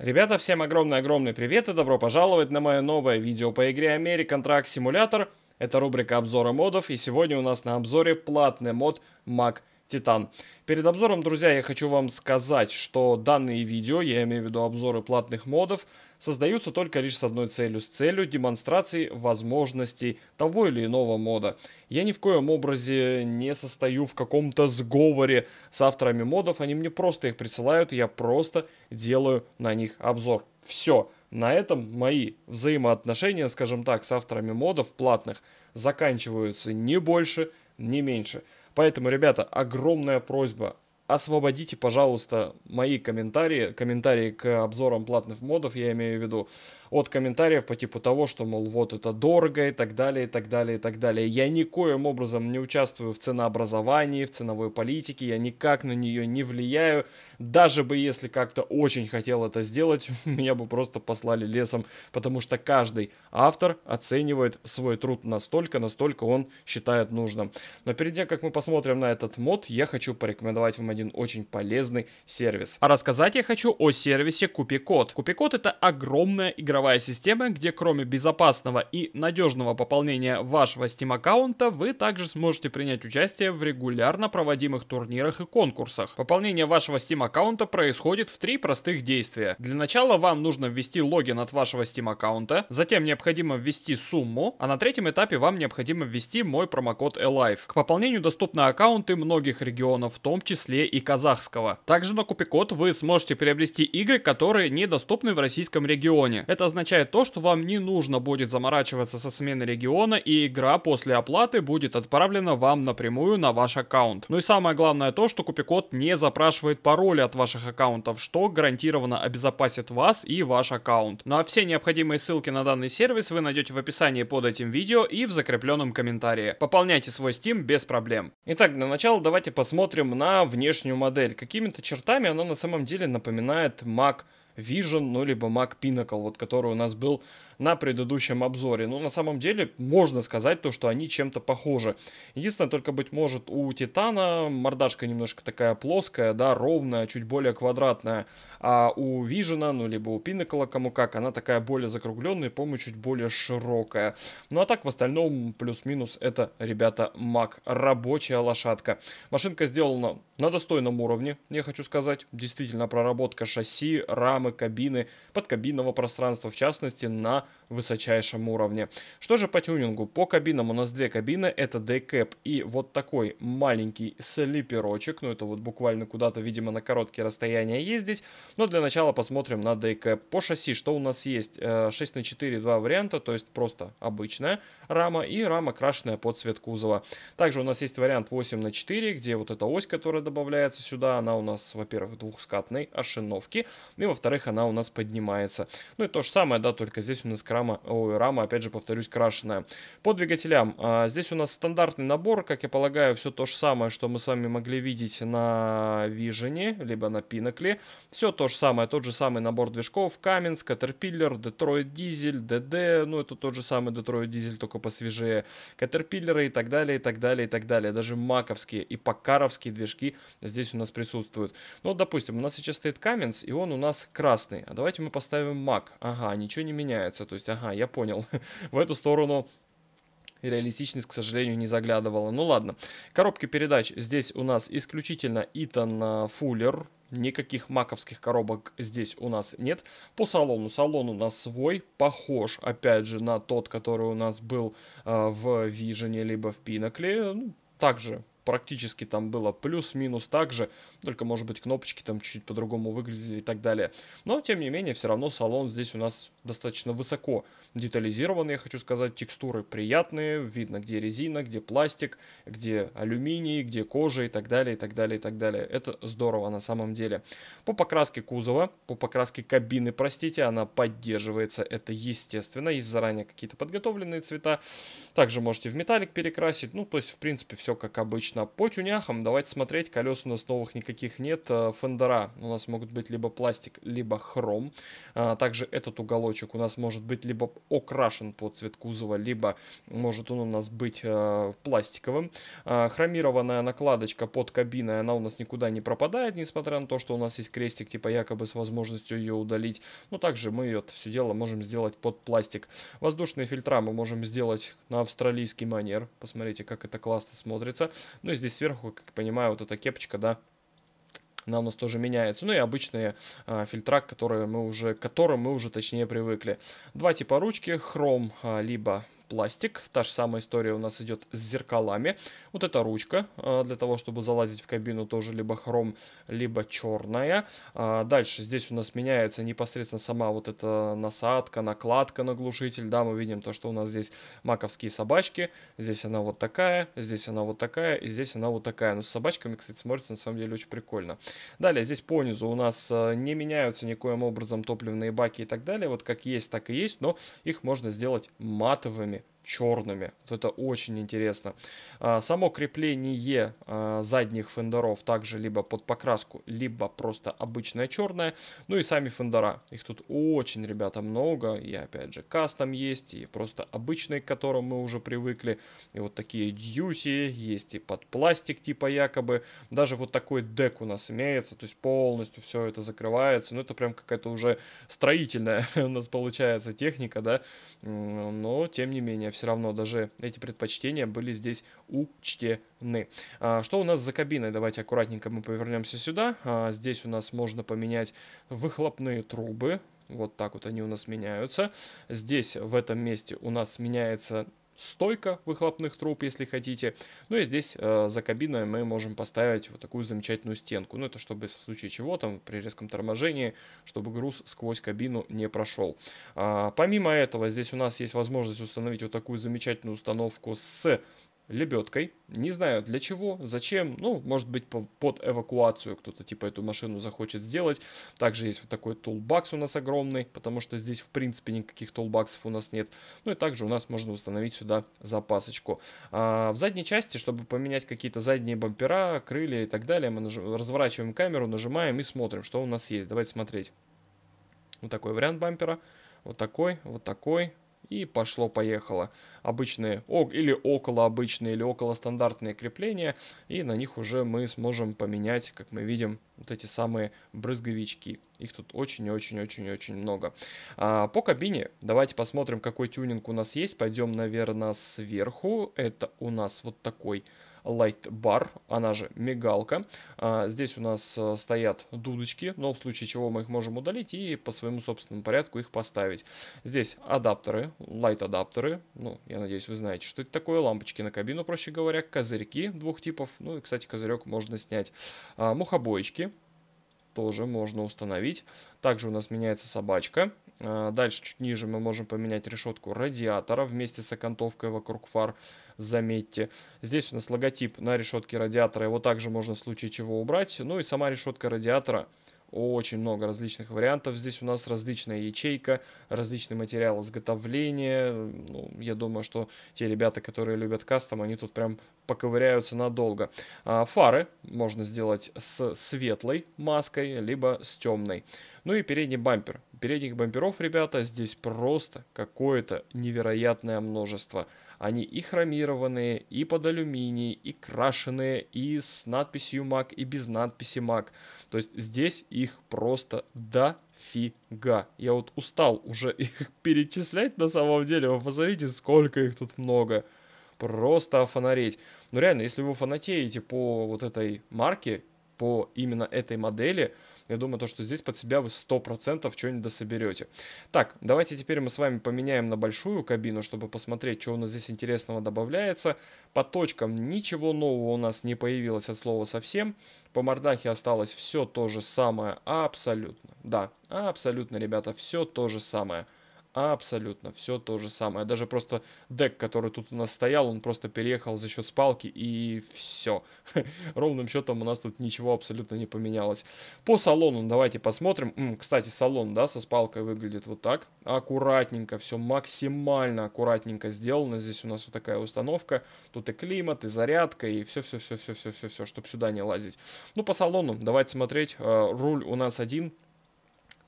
Ребята, всем огромный-огромный привет и добро пожаловать на мое новое видео по игре American Truck Simulator. Это рубрика обзора модов, и сегодня у нас на обзоре платный мод Mac Titan. Перед обзором, друзья, я хочу вам сказать, что данные видео, я имею в виду обзоры платных модов, создаются только лишь с одной целью, с целью демонстрации возможностей того или иного мода. Я ни в коем образе не состою в каком-то сговоре с авторами модов, они мне просто их присылают, я просто делаю на них обзор. Все. На этом мои взаимоотношения, скажем так, с авторами модов платных заканчиваются не больше, не меньше. Поэтому, ребята, огромная просьба освободите, пожалуйста, мои комментарии, комментарии к обзорам платных модов, я имею в виду, от комментариев по типу того, что, мол, вот это дорого и так далее, и так далее, и так далее. Я никоим образом не участвую в ценообразовании, в ценовой политике, я никак на нее не влияю. Даже бы если как-то очень хотел это сделать, меня бы просто послали лесом, потому что каждый автор оценивает свой труд настолько, настолько он считает нужным. Но перед тем, как мы посмотрим на этот мод, я хочу порекомендовать вам один очень полезный сервис. А рассказать я хочу о сервисе Купикод. Купикод это огромная игровая система, где кроме безопасного и надежного пополнения вашего Steam аккаунта, вы также сможете принять участие в регулярно проводимых турнирах и конкурсах. Пополнение вашего Steam аккаунта происходит в три простых действия. Для начала вам нужно ввести логин от вашего Steam аккаунта, затем необходимо ввести сумму, а на третьем этапе вам необходимо ввести мой промокод ALIVE. К пополнению доступны аккаунты многих регионов, в том числе и казахского. Также на купикод вы сможете приобрести игры, которые недоступны в российском регионе. Это означает то, что вам не нужно будет заморачиваться со сменой региона, и игра после оплаты будет отправлена вам напрямую на ваш аккаунт. Ну и самое главное то, что купикод не запрашивает пароли от ваших аккаунтов, что гарантированно обезопасит вас и ваш аккаунт. Ну а все необходимые ссылки на данный сервис вы найдете в описании под этим видео и в закрепленном комментарии. Пополняйте свой Steam без проблем. Итак, для начала давайте посмотрим на внешний внешнюю модель. Какими-то чертами она на самом деле напоминает Mac Vision, ну, либо Mac Pinnacle, вот который у нас был на предыдущем обзоре. Но на самом деле можно сказать то, что они чем-то похожи. Единственное, только быть может у Титана мордашка немножко такая плоская, да, ровная, чуть более квадратная. А у Вижена, ну, либо у Пинакла, кому как, она такая более закругленная, по-моему, чуть более широкая. Ну, а так, в остальном, плюс-минус, это, ребята, маг. Рабочая лошадка. Машинка сделана на достойном уровне, я хочу сказать. Действительно, проработка шасси, рамы, кабины, подкабинного пространства, в частности, на высочайшем уровне. Что же по тюнингу? По кабинам у нас две кабины, это декэп и вот такой маленький слиперочек, ну это вот буквально куда-то, видимо, на короткие расстояния ездить, но для начала посмотрим на декэп. По шасси что у нас есть? 6 э, на 4 два варианта, то есть просто обычная рама и рама крашенная под цвет кузова. Также у нас есть вариант 8 на 4, где вот эта ось, которая добавляется сюда, она у нас, во-первых, двухскатной ошиновки, и во-вторых, она у нас поднимается. Ну и то же самое, да, только здесь у нас из крама, ой, рама, опять же, повторюсь, крашеная. По двигателям. А, здесь у нас стандартный набор, как я полагаю, все то же самое, что мы с вами могли видеть на Вижене, либо на пинокле Все то же самое, тот же самый набор движков. Каменс, Катерпиллер, Детройт Дизель, ДД, ну это тот же самый Детройт Дизель, только посвежее. Катерпиллеры и так далее, и так далее, и так далее. Даже маковские и покаровские движки здесь у нас присутствуют. Ну, допустим, у нас сейчас стоит Каменс, и он у нас красный. А давайте мы поставим мак. Ага, ничего не меняется. То есть, ага, я понял. В эту сторону реалистичность, к сожалению, не заглядывала. Ну ладно. Коробки передач здесь у нас исключительно Итан Фуллер. Э, Никаких маковских коробок здесь у нас нет. По салону. Салон у нас свой. Похож, опять же, на тот, который у нас был э, в Вижене, либо в Пинокле. Ну, также практически там было плюс-минус так же, только, может быть, кнопочки там чуть чуть по-другому выглядели и так далее. Но, тем не менее, все равно салон здесь у нас достаточно высоко детализированный, я хочу сказать, текстуры приятные, видно, где резина, где пластик, где алюминий, где кожа и так далее, и так далее, и так далее. Это здорово на самом деле. По покраске кузова, по покраске кабины, простите, она поддерживается, это естественно, есть заранее какие-то подготовленные цвета. Также можете в металлик перекрасить, ну, то есть, в принципе, все как обычно. Отлично. По тюняхам давайте смотреть. Колес у нас новых никаких нет. Э, фендера у нас могут быть либо пластик, либо хром. Э, также этот уголочек у нас может быть либо окрашен под цвет кузова, либо может он у нас быть э, пластиковым. Хромированная накладочка под кабиной, она у нас никуда не пропадает, несмотря на то, что у нас есть крестик, типа якобы с возможностью ее удалить. Но ну, также мы ее все дело можем сделать под пластик. Воздушные фильтра мы можем сделать на австралийский манер. Посмотрите, как это классно смотрится. Ну и здесь сверху, как я понимаю, вот эта кепочка, да, она у нас тоже меняется. Ну и обычные а, фильтра, которые мы уже, к которым мы уже точнее привыкли. Два типа ручки, хром, а, либо пластик. Та же самая история у нас идет с зеркалами. Вот эта ручка э, для того, чтобы залазить в кабину, тоже либо хром, либо черная. А, дальше здесь у нас меняется непосредственно сама вот эта насадка, накладка на глушитель. Да, мы видим то, что у нас здесь маковские собачки. Здесь она вот такая, здесь она вот такая, и здесь она вот такая. Но ну, с собачками, кстати, смотрится на самом деле очень прикольно. Далее здесь по низу у нас э, не меняются никоим образом топливные баки и так далее. Вот как есть, так и есть, но их можно сделать матовыми черными. Вот это очень интересно. А, само крепление а, задних фендеров также либо под покраску, либо просто обычное черное. Ну и сами фендера. Их тут очень, ребята, много. И опять же, кастом есть, и просто обычные, к которым мы уже привыкли. И вот такие дьюси есть, и под пластик типа якобы. Даже вот такой дек у нас имеется. То есть полностью все это закрывается. Ну это прям какая-то уже строительная у нас получается техника, да. Но тем не менее, все равно даже эти предпочтения были здесь учтены. А, что у нас за кабиной? Давайте аккуратненько мы повернемся сюда. А, здесь у нас можно поменять выхлопные трубы. Вот так вот они у нас меняются. Здесь в этом месте у нас меняется стойка выхлопных труб, если хотите. Ну и здесь э, за кабиной мы можем поставить вот такую замечательную стенку. Ну это чтобы в случае чего там при резком торможении, чтобы груз сквозь кабину не прошел. А, помимо этого здесь у нас есть возможность установить вот такую замечательную установку с лебедкой. Не знаю для чего, зачем. Ну, может быть, по, под эвакуацию кто-то типа эту машину захочет сделать. Также есть вот такой тулбакс у нас огромный, потому что здесь, в принципе, никаких тулбаксов у нас нет. Ну и также у нас можно установить сюда запасочку. А, в задней части, чтобы поменять какие-то задние бампера, крылья и так далее, мы наж... разворачиваем камеру, нажимаем и смотрим, что у нас есть. Давайте смотреть. Вот такой вариант бампера. Вот такой, вот такой, и пошло-поехало. Обычные или около обычные, или около стандартные крепления, и на них уже мы сможем поменять, как мы видим, вот эти самые брызговички. Их тут очень-очень-очень-очень много. А, по кабине давайте посмотрим, какой тюнинг у нас есть. Пойдем, наверное, сверху. Это у нас вот такой Light Bar, она же мигалка. А, здесь у нас э, стоят дудочки, но в случае чего мы их можем удалить и по своему собственному порядку их поставить. Здесь адаптеры, Light адаптеры. Ну, я надеюсь, вы знаете, что это такое. Лампочки на кабину, проще говоря, козырьки двух типов. Ну и, кстати, козырек можно снять. А, мухобоечки, тоже можно установить. Также у нас меняется собачка. А, дальше чуть ниже мы можем поменять решетку радиатора вместе с окантовкой вокруг фар, заметьте. Здесь у нас логотип на решетке радиатора, его также можно в случае чего убрать. Ну и сама решетка радиатора очень много различных вариантов. Здесь у нас различная ячейка, различный материал изготовления. Ну, я думаю, что те ребята, которые любят кастом, они тут прям поковыряются надолго. А, фары можно сделать с светлой маской, либо с темной. Ну и передний бампер. Передних бамперов, ребята, здесь просто какое-то невероятное множество. Они и хромированные, и под алюминий, и крашеные, и с надписью MAC, и без надписи MAC. То есть здесь их просто дофига. Я вот устал уже их перечислять на самом деле. Вы посмотрите, сколько их тут много. Просто офонареть. Но ну, реально, если вы фанатеете по вот этой марке, по именно этой модели, я думаю, то, что здесь под себя вы 100% что-нибудь дособерете. Так, давайте теперь мы с вами поменяем на большую кабину, чтобы посмотреть, что у нас здесь интересного добавляется. По точкам ничего нового у нас не появилось от слова совсем. По мордахе осталось все то же самое абсолютно. Да, абсолютно, ребята, все то же самое. Абсолютно все то же самое. Даже просто дек, который тут у нас стоял, он просто переехал за счет спалки и все. Ровным счетом у нас тут ничего абсолютно не поменялось. По салону давайте посмотрим. М, кстати, салон, да, со спалкой выглядит вот так. Аккуратненько, все максимально аккуратненько сделано. Здесь у нас вот такая установка. Тут и климат, и зарядка, и все-все-все-все-все-все, чтобы сюда не лазить. Ну, по салону давайте смотреть. Э, руль у нас один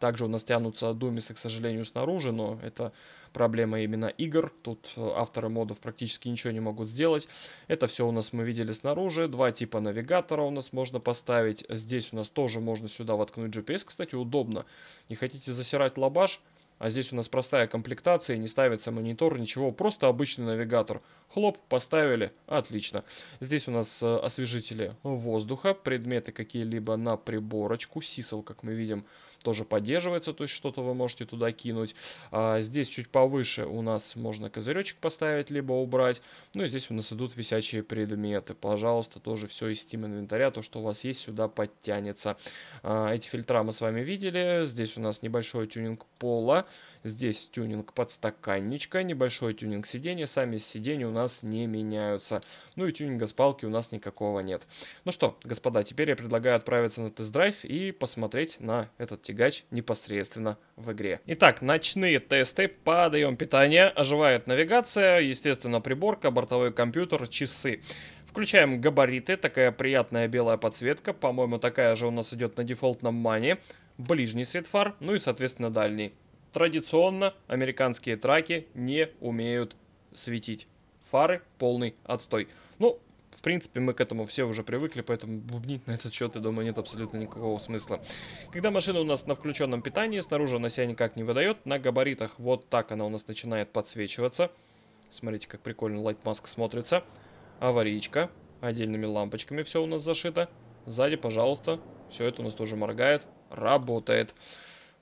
также у нас тянутся домисы, к сожалению, снаружи, но это проблема именно игр. Тут э, авторы модов практически ничего не могут сделать. Это все у нас мы видели снаружи. Два типа навигатора у нас можно поставить. Здесь у нас тоже можно сюда воткнуть GPS. Кстати, удобно. Не хотите засирать лабаш? А здесь у нас простая комплектация, не ставится монитор, ничего, просто обычный навигатор. Хлоп, поставили, отлично. Здесь у нас э, освежители воздуха, предметы какие-либо на приборочку, сисел, как мы видим, тоже поддерживается, то есть что-то вы можете туда кинуть. А здесь чуть повыше у нас можно козыречек поставить, либо убрать. Ну и здесь у нас идут висячие предметы. Пожалуйста, тоже все из Steam инвентаря, то, что у вас есть, сюда подтянется. А, эти фильтра мы с вами видели. Здесь у нас небольшой тюнинг пола, здесь тюнинг подстаканничка, небольшой тюнинг сидения. Сами сиденья у нас не меняются. Ну и тюнинга с палки у нас никакого нет. Ну что, господа, теперь я предлагаю отправиться на тест-драйв и посмотреть на этот тягач непосредственно в игре. Итак, ночные тесты, подаем питание, оживает навигация, естественно, приборка, бортовой компьютер, часы. Включаем габариты, такая приятная белая подсветка, по-моему, такая же у нас идет на дефолтном мане. Ближний свет фар, ну и, соответственно, дальний. Традиционно американские траки не умеют светить. Фары полный отстой. Ну, в принципе, мы к этому все уже привыкли, поэтому бубнить на этот счет, я думаю, нет абсолютно никакого смысла. Когда машина у нас на включенном питании, снаружи она себя никак не выдает. На габаритах вот так она у нас начинает подсвечиваться. Смотрите, как прикольно лайтмаск смотрится. Аварийка. Отдельными лампочками все у нас зашито. Сзади, пожалуйста. Все это у нас тоже моргает. Работает.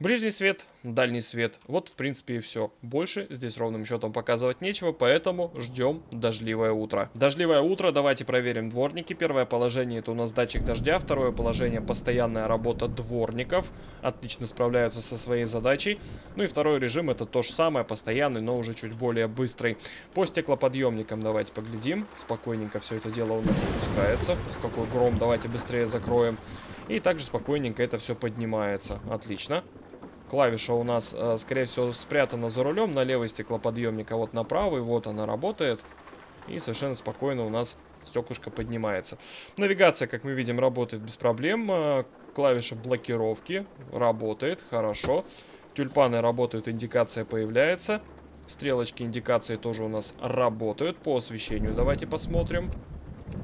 Ближний свет, дальний свет. Вот, в принципе, и все. Больше здесь ровным счетом показывать нечего, поэтому ждем дождливое утро. Дождливое утро, давайте проверим дворники. Первое положение это у нас датчик дождя, второе положение постоянная работа дворников. Отлично справляются со своей задачей. Ну и второй режим это то же самое, постоянный, но уже чуть более быстрый. По стеклоподъемникам давайте поглядим. Спокойненько все это дело у нас опускается. Ух, какой гром, давайте быстрее закроем. И также спокойненько это все поднимается. Отлично клавиша у нас, э, скорее всего, спрятана за рулем на левый стеклоподъемник, а вот на правый, вот она работает. И совершенно спокойно у нас стеклышко поднимается. Навигация, как мы видим, работает без проблем. Э, клавиша блокировки работает, хорошо. Тюльпаны работают, индикация появляется. Стрелочки индикации тоже у нас работают. По освещению давайте посмотрим.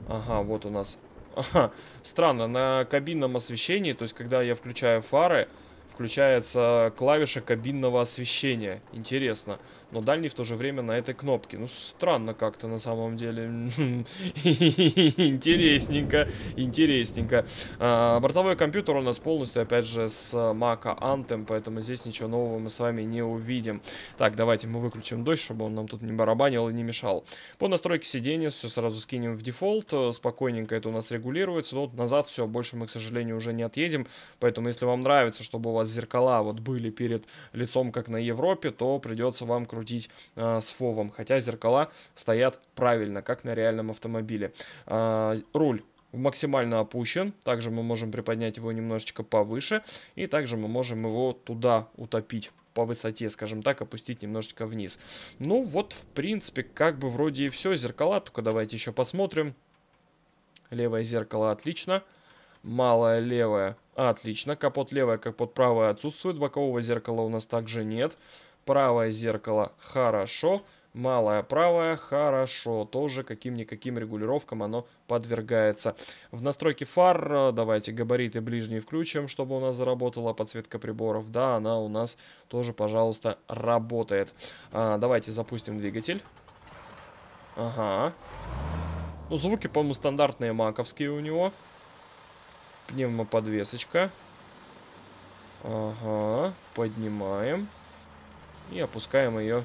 Ага, вот у нас... Ага, странно, на кабинном освещении, то есть когда я включаю фары, Включается клавиша кабинного освещения. Интересно но дальний в то же время на этой кнопке. Ну, странно как-то на самом деле. интересненько, интересненько. А, бортовой компьютер у нас полностью, опять же, с Мака Anthem, поэтому здесь ничего нового мы с вами не увидим. Так, давайте мы выключим дождь, чтобы он нам тут не барабанил и не мешал. По настройке сиденья все сразу скинем в дефолт, э, спокойненько это у нас регулируется, но назад все, больше мы, к сожалению, уже не отъедем, поэтому если вам нравится, чтобы у вас зеркала вот были перед лицом, как на Европе, то придется вам крутить соорудить э, а, с фовом, хотя зеркала стоят правильно, как на реальном автомобиле. Э, руль максимально опущен. Также мы можем приподнять его немножечко повыше. И также мы можем его туда утопить по высоте, скажем так, опустить немножечко вниз. Ну вот, в принципе, как бы вроде и все. Зеркала, только давайте еще посмотрим. Левое зеркало отлично. Малое левое отлично. Капот левое, капот правое отсутствует. Бокового зеркала у нас также Нет правое зеркало хорошо, малое правое хорошо, тоже каким-никаким регулировкам оно подвергается. В настройке фар э, давайте габариты ближние включим, чтобы у нас заработала подсветка приборов. Да, она у нас тоже, пожалуйста, работает. А, давайте запустим двигатель. Ага. Ну, звуки, по-моему, стандартные маковские у него. Пневмоподвесочка. Ага, поднимаем. Поднимаем. И опускаем ее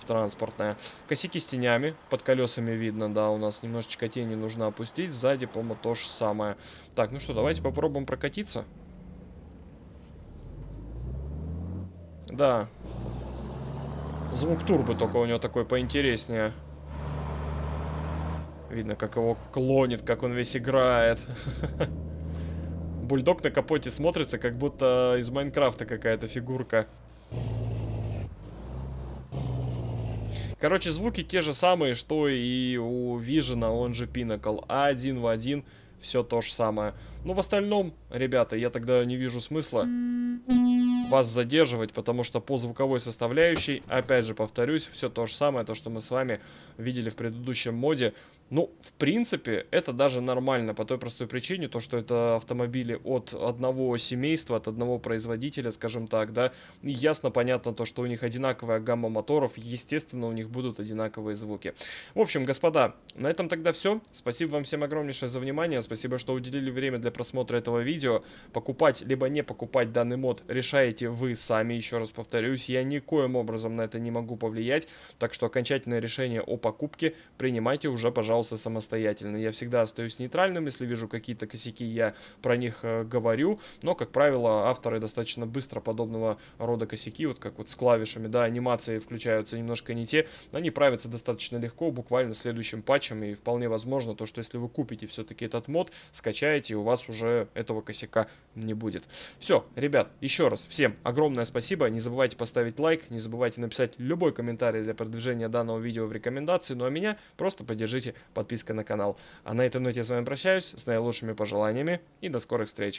в транспортное. Косяки с тенями. Под колесами видно, да, у нас немножечко тени нужно опустить. Сзади, по-моему, то же самое. Так, ну что, давайте попробуем прокатиться. Да. Звук турбы только у него такой поинтереснее. Видно, как его клонит, как он весь играет. Бульдог на капоте смотрится, как будто из Майнкрафта какая-то фигурка. Короче, звуки те же самые, что и у Vision, он же Pinnacle. А1 в один, все то же самое. Ну, в остальном, ребята, я тогда не вижу смысла вас задерживать, потому что по звуковой составляющей, опять же повторюсь, все то же самое, то, что мы с вами видели в предыдущем моде. Ну, в принципе, это даже нормально по той простой причине, то, что это автомобили от одного семейства, от одного производителя, скажем так, да, и ясно понятно то, что у них одинаковая гамма моторов, естественно, у них будут одинаковые звуки. В общем, господа, на этом тогда все. Спасибо вам всем огромнейшее за внимание, спасибо, что уделили время для просмотра этого видео. Покупать либо не покупать данный мод решаете вы сами, еще раз повторюсь, я никоим образом на это не могу повлиять, так что окончательное решение о покупке принимайте уже, пожалуйста, пытался самостоятельно. Я всегда остаюсь нейтральным, если вижу какие-то косяки, я про них э, говорю, но, как правило, авторы достаточно быстро подобного рода косяки, вот как вот с клавишами, да, анимации включаются немножко не те, они правятся достаточно легко, буквально следующим патчем, и вполне возможно то, что если вы купите все-таки этот мод, скачаете, и у вас уже этого косяка не будет. Все, ребят, еще раз всем огромное спасибо, не забывайте поставить лайк, не забывайте написать любой комментарий для продвижения данного видео в рекомендации, ну а меня просто поддержите подписка на канал. А на этом ноте ну, я с вами прощаюсь, с наилучшими пожеланиями и до скорых встреч.